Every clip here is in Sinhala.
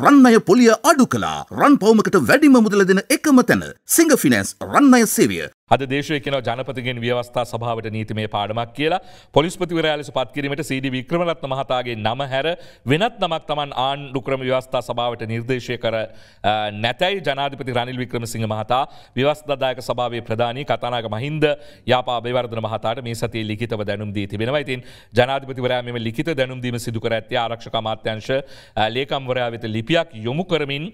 රන්නය පොලිය අඩු කලා රන් පවමකට වැඩිම මුදල දෙන එකම තැන සිංහ ෆිනන්ස් රන්නය සේවය අද දේශය කියන ජනපතිගෙන් ව්‍යවස්ථා සභාවට නීතිමේ පාඩමක් කියලා පොලිස්පතිවරයාලෙස පත්කිරීමට සීඩ වික්‍රමලත් මහතාගේ නම හැර වෙනත් නමක් තමන් ආණ්ඩු ක්‍රම ව්‍යවස්ථා සභාවට නිර්දේශය කර නැතැයි ජනාධිපති රනිල් වික්‍රමසිංහ මහතා ව්‍යවස්ථදායක සභාවේ ප්‍රධානී කතානාග මහින්ද යාපා බේවර්ධන මහතාට මේ සතිය ලිඛිතව දැනුම් දී තිබෙනවා ඉතින් ජනාධිපතිවරයා මෙම ලිඛිත දැනුම් දීම සිදු කර ඇත්තේ ආරක්ෂක අමාත්‍යංශ ලේකම්වරයා වෙත ලිපියක් යොමු කරමින්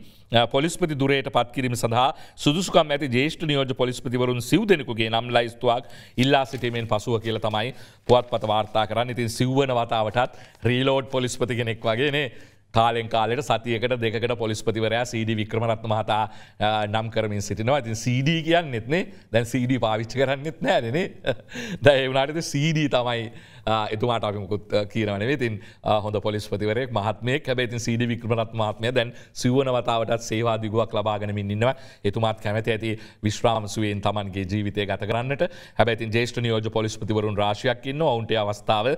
පොලිස්පති දුරයට පත්කිරීම සඳහා සුදුසුකම් ඇති ජේෂ්ඨ නියෝජ පොලිස්පතිවරුන් සිව් දෙනෙකුගේ නම් ලයිස්තුවක් ඉල්ලා සිටීමෙන් පසුව කියල තමයි පුවත් පත වාර්තා කරන්න ඉතින් සිව්වන වතාවටත් රීලෝඩ් පොලිස්පති කෙනෙක් වගේනේ කාලෙන් කාලට සතියකට දෙකට පොලිස්පතිවරයා සීඩ වික්‍රමරත් මහතා නම් කරමින් සිටිනවා ඇතින් සීඩ කියන්න නෙත්නේ දැන් සීඩ පාවිච්චි කරන්නෙත් නෑනේ දැවනාටද සීඩ තමයි එතුමාට අපිමකුත් කියරවන වෙතින් හොඳ පොලිස්පතිවරෙක් මහත්මේ හැබැති සීඩ වික්‍රමරත් මහත්මය දැන් සිවනවතාවටත් සේවා දිගුවක් ලබාගෙනමින් ඉන්නවා එතුමාත් කැමති ඇති විශ්‍රාමසුවෙන් තමන්ගේ ජීවිතය ගත කරන්නට හැබැති ජේෂ්ට නියෝජ පොලිස්පතිවරුන් රාශයක් ඉන්න ඔවුන්ට අවස්ථාව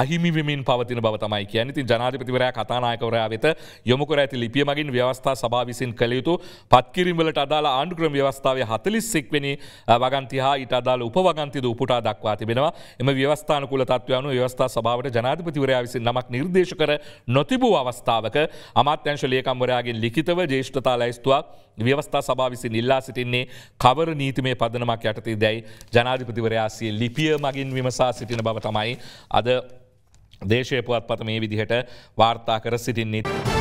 අහිමිවෙමින් පවතින බව තමයි කියන ඉතින් ජනාධිපතිවරයා කතානායකවරයා වෙත යොමුකර ඇති ලිපිය මගින් ව්‍යවස්ථා සභා විසින් කළයුතු පත්කිරිම්වලට අදාලා ආණ්ඩුක්‍රම ව්‍යවස්ථාවේ හතලිස්සෙක්වෙනි වගන්ති හා ඉට අදාල උපවගන්තිද උපුටා දක්වා තිබෙනවා එම ව්‍යවස්ථානකුල තත්වයනු ව්‍යවස්ථා සභාවට ජනාධිපතිවරයා විසින් නමක් නිර්දේශ කර නොතිබූ අවස්ථාවක අමාත්‍යංශ ලියකම්වරයාගේ ලිඛිතව ජේෂ්ඨතා ලැයිස්තුවා ව්‍යවස්ථා සභා විසින් ඉල්ලා සිටින්නේ කවර නීතිමේ පදනමක් යටතේ දැයි ජනාධිපතිවරයාසිය ලිපිය මගින් විමසා සිටින බව තමයි අද දේශය පුවත්පත මේ විදිහට වාර්තා කර සිටින්නේ.